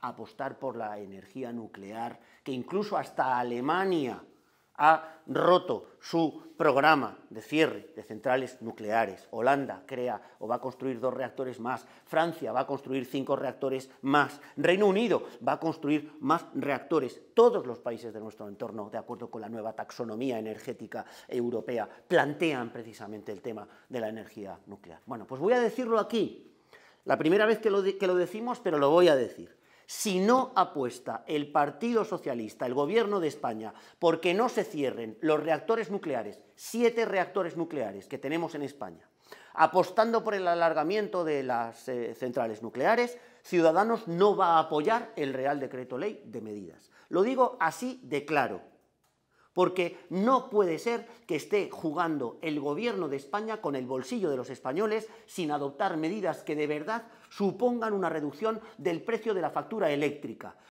apostar por la energía nuclear, que incluso hasta Alemania ha roto su programa de cierre de centrales nucleares. Holanda crea o va a construir dos reactores más. Francia va a construir cinco reactores más. Reino Unido va a construir más reactores. Todos los países de nuestro entorno, de acuerdo con la nueva taxonomía energética europea, plantean precisamente el tema de la energía nuclear. Bueno, pues voy a decirlo aquí. La primera vez que lo, lo decimos, pero lo voy a decir. Si no apuesta el Partido Socialista, el Gobierno de España, porque no se cierren los reactores nucleares, siete reactores nucleares que tenemos en España, apostando por el alargamiento de las eh, centrales nucleares, Ciudadanos no va a apoyar el Real Decreto Ley de medidas. Lo digo así de claro porque no puede ser que esté jugando el gobierno de España con el bolsillo de los españoles sin adoptar medidas que de verdad supongan una reducción del precio de la factura eléctrica,